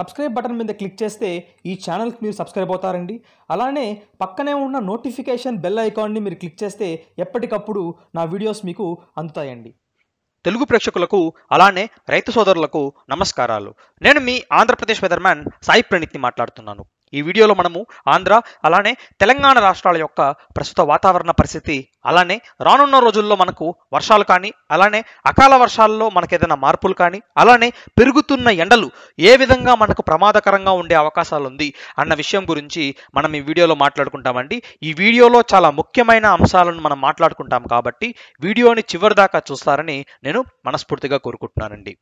subscribe button మీద click చేస్తే ఈ ఛానల్కి మీరు సబ్స్క్రైబ్ అవుతారండి అలానే పక్కనే ఉన్న నోటిఫికేషన్ బెల్ ఐకాన్ని మీరు క్లిక్ చేస్తే ఎప్పటికప్పుడు నా వీడియోస్ మీకు అందుతాయండి తెలుగు ప్రేక్షకులకు అలానే రైతు సోదరులకు నమస్కారాలు నేను మీ ఆంధ్రప్రదేశ్ వెదర్మ్యాన్ సాయి ప్రణీత్ని మాట్లాడుతున్నాను ఈ వీడియోలో మనము ఆంధ్ర అలానే తెలంగాణ రాష్ట్రాల యొక్క ప్రస్తుత వాతావరణ పరిస్థితి అలానే రానున్న రోజుల్లో మనకు వర్షాలు కానీ అలానే అకాల వర్షాల్లో మనకేదైనా మార్పులు కానీ అలానే పెరుగుతున్న ఎండలు ఏ విధంగా మనకు ప్రమాదకరంగా ఉండే అవకాశాలు ఉంది అన్న విషయం గురించి మనం ఈ వీడియోలో మాట్లాడుకుంటామండి ఈ వీడియోలో చాలా ముఖ్యమైన అంశాలను మనం మాట్లాడుకుంటాం కాబట్టి వీడియోని చివరిదాకా చూస్తారని నేను మనస్ఫూర్తిగా కోరుకుంటున్నానండి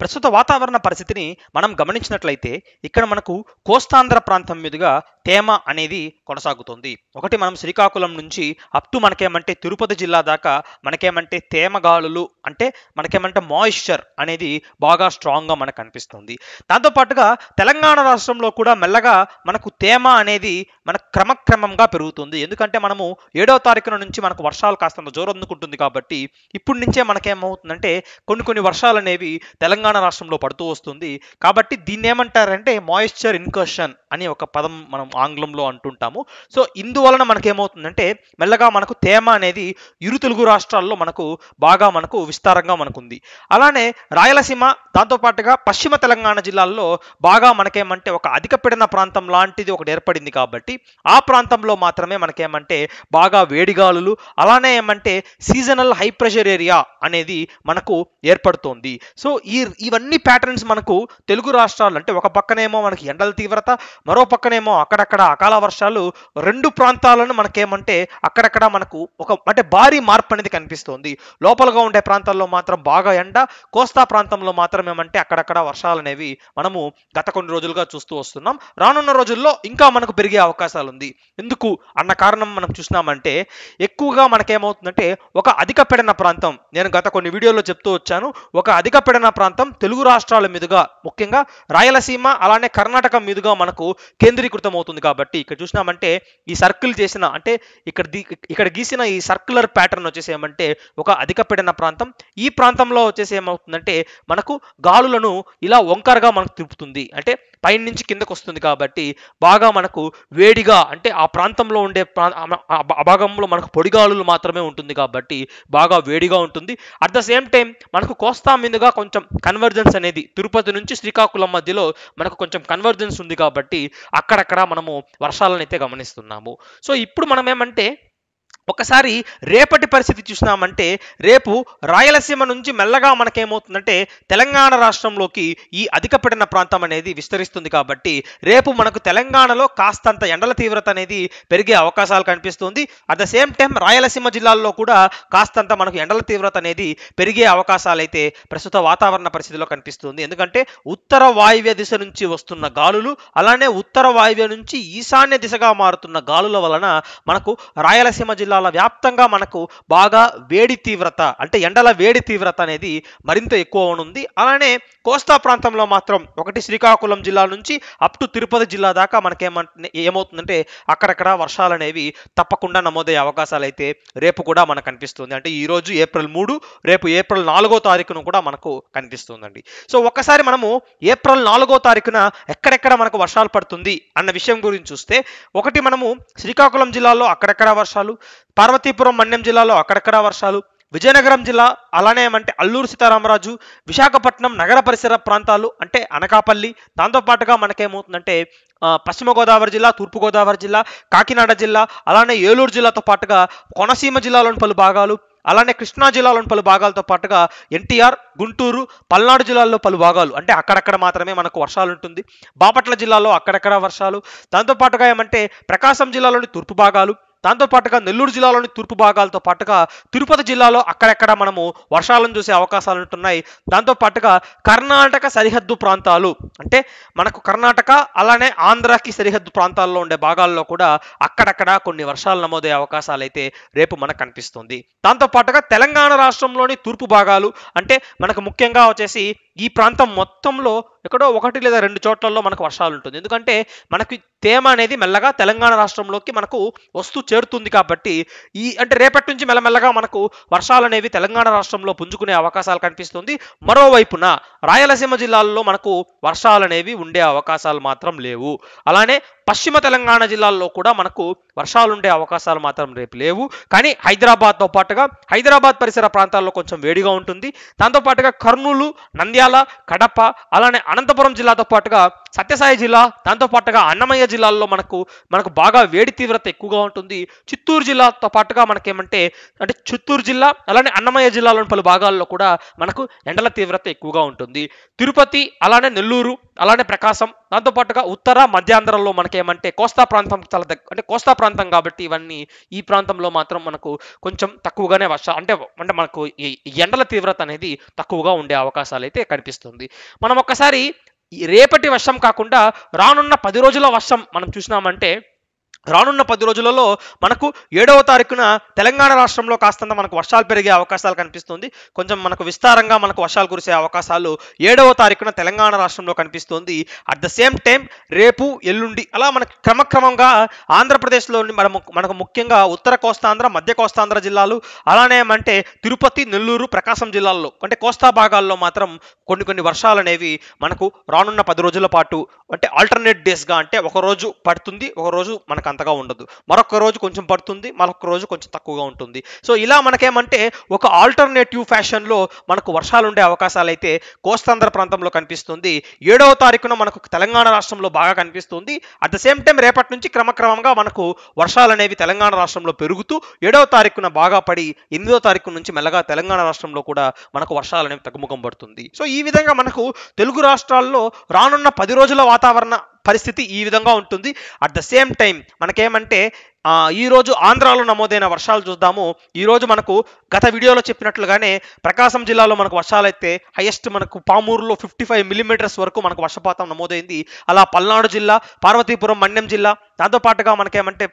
ప్రస్తుత వాతావరణ పరిస్థితిని మనం గమనించినట్లయితే ఇక్కడ మనకు కోస్తాంధ్ర ప్రాంతం మీదుగా తేమ అనేది కొనసాగుతుంది ఒకటి మనం శ్రీకాకుళం నుంచి అప్ టు మనకేమంటే తిరుపతి జిల్లా దాకా మనకేమంటే తేమ గాలులు అంటే మనకేమంటే మాయిశ్చర్ అనేది బాగా స్ట్రాంగ్గా మనకు అనిపిస్తుంది దాంతోపాటుగా తెలంగాణ రాష్ట్రంలో కూడా మెల్లగా మనకు తేమ అనేది మన క్రమక్రమంగా పెరుగుతుంది ఎందుకంటే మనము ఏడవ తారీఖున నుంచి మనకు వర్షాలు కాస్తంత జోరందుకుంటుంది కాబట్టి ఇప్పటి నుంచే మనకేమవుతుందంటే కొన్ని కొన్ని వర్షాలు అనేవి తెలంగాణ తెలంగాణ రాష్ట్రంలో పడుతూ వస్తుంది కాబట్టి దీన్ని ఏమంటారంటే మాయిశ్చర్ ఇన్కర్షన్ అనే ఒక పదం మనం ఆంగ్లంలో అంటుంటాము సో ఇందువలన మనకేమవుతుందంటే మెల్లగా మనకు తేమ అనేది ఇరు తెలుగు రాష్ట్రాల్లో మనకు బాగా మనకు విస్తారంగా మనకుంది అలానే రాయలసీమ దాంతోపాటుగా పశ్చిమ తెలంగాణ జిల్లాల్లో బాగా మనకేమంటే ఒక అధిక పీడన ప్రాంతం లాంటిది ఒకటి ఏర్పడింది కాబట్టి ఆ ప్రాంతంలో మాత్రమే మనకేమంటే బాగా వేడిగాలులు అలానే ఏమంటే సీజనల్ హై ప్రెషర్ ఏరియా అనేది మనకు ఏర్పడుతోంది సో ఈ ఇవన్నీ ప్యాటర్న్స్ మనకు తెలుగు రాష్ట్రాలు అంటే ఒక పక్కనేమో మనకి ఎండల తీవ్రత మరో పక్కనేమో అక్కడక్కడ అకాల వర్షాలు రెండు ప్రాంతాలను మనకేమంటే అక్కడక్కడ మనకు ఒక అంటే భారీ మార్పు అనేది కనిపిస్తోంది లోపలగా ఉండే ప్రాంతాల్లో మాత్రం బాగా ఎండ కోస్తా ప్రాంతంలో మాత్రం ఏమంటే అక్కడక్కడ వర్షాలు అనేవి మనము గత కొన్ని రోజులుగా చూస్తూ వస్తున్నాం రానున్న రోజుల్లో ఇంకా మనకు పెరిగే అవకాశాలు ఉంది ఎందుకు అన్న కారణం మనం చూసినామంటే ఎక్కువగా మనకేమవుతుందంటే ఒక అధిక పీడన ప్రాంతం నేను గత కొన్ని వీడియోలో చెప్తూ వచ్చాను ఒక అధిక పీడన ప్రాంతం శాతం తెలుగు రాష్ట్రాల మీదుగా ముఖ్యంగా రాయలసీమ అలానే కర్ణాటక మీదుగా మనకు కేంద్రీకృతం అవుతుంది కాబట్టి ఇక్కడ చూసినామంటే ఈ సర్కిల్ చేసిన అంటే ఇక్కడ ఇక్కడ గీసిన ఈ సర్కులర్ ప్యాటర్న్ వచ్చేసి ఏమంటే ఒక అధిక పీడన ప్రాంతం ఈ ప్రాంతంలో వచ్చేసి ఏమవుతుందంటే మనకు గాలులను ఇలా వంకరగా మనకు తిప్పుతుంది అంటే పైన నుంచి కిందకు వస్తుంది కాబట్టి బాగా మనకు వేడిగా అంటే ఆ ప్రాంతంలో ఉండే ప్రా ఆ భాగంలో మనకు పొడిగాలులు మాత్రమే ఉంటుంది కాబట్టి బాగా వేడిగా ఉంటుంది అట్ ద సేమ్ టైం మనకు కోస్తా మీదుగా కొంచెం కన్వర్జెన్స్ అనేది తిరుపతి నుంచి శ్రీకాకుళం మధ్యలో మనకు కొంచెం కన్వర్జెన్స్ ఉంది కాబట్టి అక్కడక్కడ మనము వర్షాలను అయితే గమనిస్తున్నాము సో ఇప్పుడు మనం ఏమంటే ఒకసారి రేపటి పరిస్థితి చూసినామంటే రేపు రాయలసీమ నుంచి మెల్లగా మనకేమవుతుందంటే తెలంగాణ రాష్ట్రంలోకి ఈ అధిక ప్రాంతం అనేది విస్తరిస్తుంది కాబట్టి రేపు మనకు తెలంగాణలో కాస్తంత ఎండల తీవ్రత అనేది పెరిగే అవకాశాలు కనిపిస్తుంది at the same time Rayalaseema జిల్లాల్లో కూడా కాస్తంత మనకు ఎండల తీవ్రత అనేది పెరిగే అవకాశాలు అయితే ప్రస్తుత వాతావరణ పరిస్థితిలో కనిపిస్తుంది ఎందుకంటే ఉత్తర వాయువ్య దిశ నుంచి వస్తున్న గాలులు అలానే ఉత్తర వాయువ్య నుంచి ఈశాన్య దిశగా మారుతున్న గాలుల వలన మనకు రాయలసీమ జిల్లా రాష్ట్రాల వ్యాప్తంగా మనకు బాగా వేడి తీవ్రత అంటే ఎండల వేడి తీవ్రత అనేది మరింత ఎక్కువ ఉంది అలానే కోస్తా ప్రాంతంలో మాత్రం ఒకటి శ్రీకాకుళం జిల్లా నుంచి అప్ టు తిరుపతి జిల్లా దాకా మనకేమంటే ఏమవుతుందంటే అక్కడక్కడ వర్షాలు అనేవి తప్పకుండా నమోదయ్యే అవకాశాలు అయితే రేపు కూడా మనకు కనిపిస్తుంది అంటే ఈరోజు ఏప్రిల్ మూడు రేపు ఏప్రిల్ నాలుగో తారీఖును కూడా మనకు కనిపిస్తుందండి సో ఒకసారి మనము ఏప్రిల్ నాలుగో తారీఖున ఎక్కడెక్కడ మనకు వర్షాలు పడుతుంది అన్న విషయం గురించి చూస్తే ఒకటి మనము శ్రీకాకుళం జిల్లాలో అక్కడక్కడ వర్షాలు పార్వతీపురం మన్యం జిల్లాలో అక్కడక్కడ వర్షాలు విజయనగరం జిల్లా అలానే ఏమంటే అల్లూరు సీతారామరాజు విశాఖపట్నం నగర పరిసర ప్రాంతాలు అంటే అనకాపల్లి దాంతోపాటుగా మనకేమవుతుందంటే పశ్చిమ గోదావరి జిల్లా తూర్పుగోదావరి జిల్లా కాకినాడ జిల్లా అలానే ఏలూరు జిల్లాతో పాటుగా కోనసీమ జిల్లాలోని పలు భాగాలు అలానే కృష్ణా జిల్లాలోని పలు భాగాలతో పాటుగా ఎన్టీఆర్ గుంటూరు పల్నాడు జిల్లాల్లో పలు భాగాలు అంటే అక్కడక్కడ మాత్రమే మనకు వర్షాలు ఉంటుంది బాపట్ల జిల్లాలో అక్కడక్కడ వర్షాలు దాంతోపాటుగా ఏమంటే ప్రకాశం జిల్లాలోని తూర్పు భాగాలు దాంతో పాటుగా నెల్లూరు జిల్లాలోని తూర్పు భాగాలతో పాటుగా తిరుపతి జిల్లాలో అక్కడెక్కడ మనము వర్షాలను చూసే అవకాశాలు ఉంటున్నాయి దాంతో పాటుగా కర్ణాటక సరిహద్దు ప్రాంతాలు అంటే మనకు కర్ణాటక అలానే ఆంధ్రాకి సరిహద్దు ప్రాంతాల్లో ఉండే భాగాల్లో కూడా అక్కడక్కడ కొన్ని వర్షాలు నమోదయ్యే అవకాశాలు అయితే రేపు మనకు కనిపిస్తుంది దాంతో పాటుగా తెలంగాణ రాష్ట్రంలోని తూర్పు భాగాలు అంటే మనకు ముఖ్యంగా వచ్చేసి ఈ ప్రాంతం మొత్తంలో ఎక్కడో ఒకటి లేదా రెండు చోట్లలో మనకు వర్షాలు ఉంటుంది ఎందుకంటే మనకి తేమ అనేది మెల్లగా తెలంగాణ రాష్ట్రంలోకి మనకు వస్తూ చేరుతుంది కాబట్టి ఈ అంటే రేపటి నుంచి మెల్లమెల్లగా మనకు వర్షాలు అనేవి తెలంగాణ రాష్ట్రంలో పుంజుకునే అవకాశాలు కనిపిస్తుంది మరోవైపున రాయలసీమ జిల్లాల్లో మనకు వర్షాలు అనేవి ఉండే అవకాశాలు మాత్రం లేవు అలానే పశ్చిమ తెలంగాణ జిల్లాల్లో కూడా మనకు వర్షాలు ఉండే అవకాశాలు మాత్రం రేపు లేవు కానీ హైదరాబాద్తో పాటుగా హైదరాబాద్ పరిసర ప్రాంతాల్లో కొంచెం వేడిగా ఉంటుంది దాంతోపాటుగా కర్నూలు నంద్యాల కడప అలానే అనంతపురం జిల్లాతో పాటుగా సత్యసాయి జిల్లా దాంతో పాటుగా అన్నమయ్య జిల్లాల్లో మనకు మనకు బాగా వేడి తీవ్రత ఎక్కువగా ఉంటుంది చిత్తూరు జిల్లాతో పాటుగా మనకేమంటే అంటే చిత్తూరు జిల్లా అలానే అన్నమయ్య జిల్లాలోని పలు భాగాల్లో కూడా మనకు ఎండల తీవ్రత ఎక్కువగా ఉంటుంది తిరుపతి అలానే నెల్లూరు అలానే ప్రకాశం దాంతో పాటుగా ఉత్తర మధ్యాంధ్రంలో మనకేమంటే కోస్తా ప్రాంతం చాలా దగ్గర అంటే కోస్తా ప్రాంతం కాబట్టి ఇవన్నీ ఈ ప్రాంతంలో మాత్రం మనకు కొంచెం తక్కువగానే వర్ష అంటే అంటే మనకు ఎండల తీవ్రత అనేది తక్కువగా ఉండే అవకాశాలు అయితే కనిపిస్తుంది మనం ఒక్కసారి రేపటి వర్షం కాకుండా రానున్న పది రోజుల వర్షం మనం చూసినామంటే రానున్న పది రోజులలో మనకు ఏడవ తారీఖున తెలంగాణ రాష్ట్రంలో కాస్తంత మనకు వర్షాలు పెరిగే అవకాశాలు కనిపిస్తుంది కొంచెం మనకు విస్తారంగా మనకు వర్షాలు కురిసే అవకాశాలు ఏడవ తారీఖున తెలంగాణ రాష్ట్రంలో కనిపిస్తుంది అట్ ద సేమ్ టైం రేపు ఎల్లుండి అలా మనకు క్రమక్రమంగా ఆంధ్రప్రదేశ్లోని మన మనకు ముఖ్యంగా ఉత్తర కోస్తాంధ్ర మధ్య కోస్తాంధ్ర జిల్లాలు అలానే అంటే తిరుపతి నెల్లూరు ప్రకాశం జిల్లాల్లో అంటే కోస్తా భాగాల్లో మాత్రం కొన్ని కొన్ని వర్షాలు అనేవి మనకు రానున్న పది రోజుల పాటు అంటే ఆల్టర్నేట్ డేస్గా అంటే ఒకరోజు పడుతుంది ఒకరోజు మనకు అంతగా ఉండదు మరొక రోజు కొంచెం పడుతుంది మరొక రోజు కొంచెం తక్కువగా ఉంటుంది సో ఇలా మనకేమంటే ఒక ఆల్టర్నేటివ్ ఫ్యాషన్లో మనకు వర్షాలు ఉండే అవకాశాలు అయితే కోస్తాంధ్ర ప్రాంతంలో కనిపిస్తుంది ఏడవ తారీఖున మనకు తెలంగాణ రాష్ట్రంలో బాగా కనిపిస్తుంది అట్ ద సేమ్ టైం రేపటి నుంచి క్రమక్రమంగా మనకు వర్షాలు అనేవి తెలంగాణ రాష్ట్రంలో పెరుగుతూ ఏడవ తారీఖున బాగా పడి ఎనిమిదో తారీఖు నుంచి మెల్లగా తెలంగాణ రాష్ట్రంలో కూడా మనకు వర్షాలు అనేవి తగ్గుముఖం పడుతుంది సో ఈ విధంగా మనకు తెలుగు రాష్ట్రాల్లో రానున్న పది రోజుల వాతావరణ పరిస్థితి ఈ విధంగా ఉంటుంది అట్ ద సేమ్ టైం మనకేమంటే ఈరోజు ఆంధ్రాలో నమోదైన వర్షాలు చూద్దాము ఈరోజు మనకు గత వీడియోలో చెప్పినట్లుగానే ప్రకాశం జిల్లాలో మనకు వర్షాలైతే హైయెస్ట్ మనకు పామూరులో ఫిఫ్టీ ఫైవ్ మిల్లీమీటర్స్ వరకు మనకు వర్షపాతం నమోదైంది అలా పల్నాడు జిల్లా పార్వతీపురం మన్యం జిల్లా దాంతోపాటుగా మనకేమంటే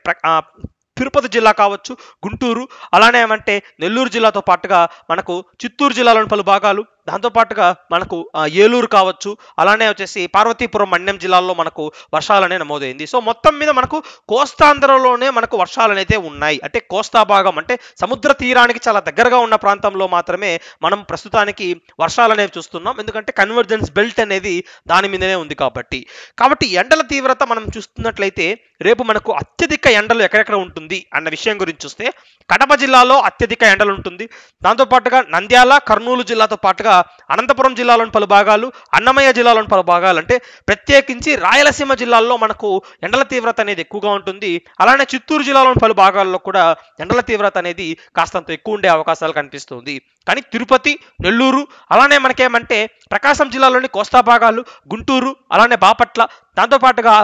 తిరుపతి జిల్లా కావచ్చు గుంటూరు అలానే ఏమంటే నెల్లూరు జిల్లాతో పాటుగా మనకు చిత్తూరు జిల్లాలోని పలు భాగాలు దాంతోపాటుగా మనకు ఏలూరు కావచ్చు అలానే వచ్చేసి పార్వతీపురం మండ్యం జిల్లాల్లో మనకు వర్షాలనే నమోదైంది సో మొత్తం మీద మనకు కోస్తాంధ్రలోనే మనకు వర్షాలనైతే ఉన్నాయి అంటే కోస్తా భాగం అంటే సముద్ర తీరానికి చాలా దగ్గరగా ఉన్న ప్రాంతంలో మాత్రమే మనం ప్రస్తుతానికి వర్షాలనేవి చూస్తున్నాం ఎందుకంటే కన్వర్జెన్స్ బెల్ట్ అనేది దాని మీదనే ఉంది కాబట్టి కాబట్టి ఎండల తీవ్రత మనం చూస్తున్నట్లయితే రేపు మనకు అత్యధిక ఎండలు ఎక్కడెక్కడ ఉంటుంది అన్న విషయం గురించి చూస్తే కడప జిల్లాలో అత్యధిక ఎండలు ఉంటుంది దాంతోపాటుగా నంద్యాల కర్నూలు జిల్లాతో పాటుగా అనంతపురం జిల్లాలోని పలు భాగాలు అన్నమయ్య జిల్లాలోని పలు భాగాలు అంటే ప్రత్యేకించి రాయలసీమ జిల్లాల్లో మనకు ఎండల తీవ్రత అనేది ఎక్కువగా ఉంటుంది అలానే చిత్తూరు జిల్లాలోని పలు భాగాల్లో కూడా ఎండల తీవ్రత అనేది కాస్తంత ఎక్కువ ఉండే అవకాశాలు కనిపిస్తుంది కానీ తిరుపతి నెల్లూరు అలానే మనకేమంటే ప్రకాశం జిల్లాలోని కోస్తా భాగాలు గుంటూరు అలానే బాపట్ల దాంతోపాటుగా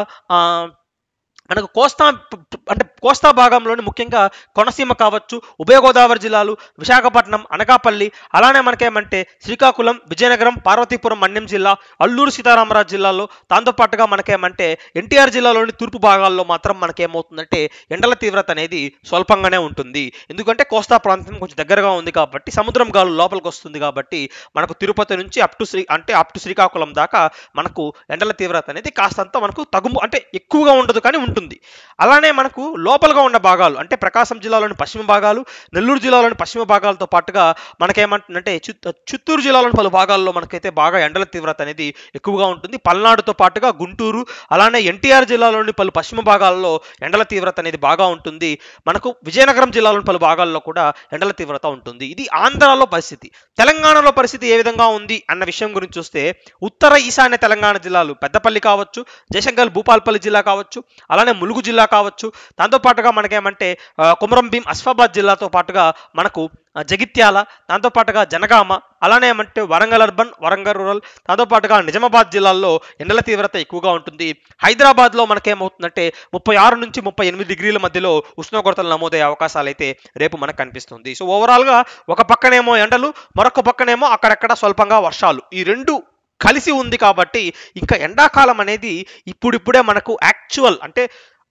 మనకు కోస్తా అంటే కోస్తా భాగంలోని ముఖ్యంగా కొనసీమ కావచ్చు ఉభయ గోదావరి జిల్లాలు విశాఖపట్నం అనకాపల్లి అలానే మనకేమంటే శ్రీకాకుళం విజయనగరం పార్వతీపురం మన్యం జిల్లా అల్లూరు సీతారామరాజు జిల్లాలో దాంతోపాటుగా మనకేమంటే ఎన్టీఆర్ జిల్లాలోని తూర్పు భాగాల్లో మాత్రం మనకేమవుతుందంటే ఎండల తీవ్రత అనేది స్వల్పంగానే ఉంటుంది ఎందుకంటే కోస్తా ప్రాంతం కొంచెం దగ్గరగా ఉంది కాబట్టి సముద్రం గాలు లోపలికి వస్తుంది కాబట్టి మనకు తిరుపతి నుంచి అప్ టు శ్రీ అంటే అప్ టు శ్రీకాకుళం దాకా మనకు ఎండల తీవ్రత అనేది కాస్తంత మనకు తగు అంటే ఎక్కువగా ఉండదు కానీ ఉంటుంది అలానే మనకు లోపలగా ఉన్న భాగాలు అంటే ప్రకాశం జిల్లాలోని పశ్చిమ భాగాలు నెల్లూరు జిల్లాలోని పశ్చిమ భాగాలతో పాటుగా మనకేమంటుందంటే చిత్తూరు జిల్లాలోని పలు భాగాల్లో మనకైతే బాగా ఎండల తీవ్రత అనేది ఎక్కువగా ఉంటుంది పల్నాడుతో పాటుగా గుంటూరు అలానే ఎన్టీఆర్ జిల్లాలోని పలు పశ్చిమ భాగాల్లో ఎండల తీవ్రత అనేది బాగా ఉంటుంది మనకు విజయనగరం జిల్లాలోని పలు భాగాల్లో కూడా ఎండల తీవ్రత ఉంటుంది ఇది ఆంధ్రాలో పరిస్థితి తెలంగాణలో పరిస్థితి ఏ విధంగా ఉంది అన్న విషయం గురించి చూస్తే ఉత్తర ఈశాన్య తెలంగాణ జిల్లాలు పెద్దపల్లి కావచ్చు జయశంకర్ భూపాల్పల్లి జిల్లా కావచ్చు అలా అలానే ములుగు జిల్లా కావచ్చు దాంతోపాటుగా మనకేమంటే కుమరం భీం అస్ఫాబాద్ జిల్లాతో పాటుగా మనకు జగిత్యాల దాంతోపాటుగా జనగామ అలానే ఏమంటే వరంగల్ అర్బన్ వరంగల్ రూరల్ దాంతోపాటుగా నిజామాబాద్ జిల్లాల్లో ఎండల తీవ్రత ఎక్కువగా ఉంటుంది హైదరాబాద్లో మనకేమవుతుందంటే ముప్పై ఆరు నుంచి ముప్పై ఎనిమిది డిగ్రీల మధ్యలో ఉష్ణోగ్రతలు నమోదయ్యే అవకాశాలు అయితే రేపు మనకు కనిపిస్తుంది సో ఓవరాల్గా ఒక పక్కనేమో ఎండలు మరొక పక్కనేమో అక్కడక్కడ స్వల్పంగా వర్షాలు ఈ రెండు కలిసి ఉంది కాబట్టి ఇంకా ఎండాకాలం అనేది ఇప్పుడిప్పుడే మనకు యాక్చువల్ అంటే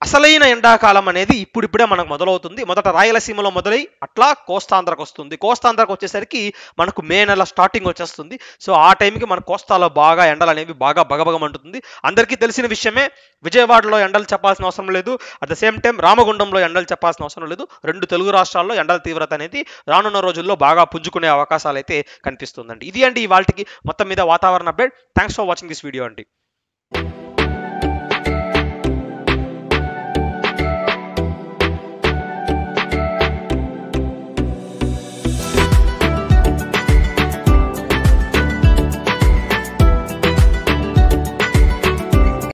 అసలైన ఎండాకాలం అనేది ఇప్పుడిప్పుడే మనకు మొదలవుతుంది మొదట రాయలసీమలో మొదలై అట్లా కోస్తాంధ్రకు వస్తుంది కోస్తాంధ్రకు వచ్చేసరికి మనకు మే నెల స్టార్టింగ్ వచ్చేస్తుంది సో ఆ టైంకి మన కోస్తాలో బాగా ఎండలు అనేవి బాగా బగబగమంటుంది అందరికీ తెలిసిన విషయమే విజయవాడలో ఎండలు చెప్పాల్సిన అవసరం లేదు అట్ ద సేమ్ టైం రామగుండంలో ఎండలు చెప్పాల్సిన అవసరం లేదు రెండు తెలుగు రాష్ట్రాల్లో ఎండల తీవ్రత అనేది రానున్న రోజుల్లో బాగా పుంజుకునే అవకాశాలు అయితే కనిపిస్తుందండి ఇది అండి ఈ మొత్తం మీద వాతావరణ update thanks for watching this video అండి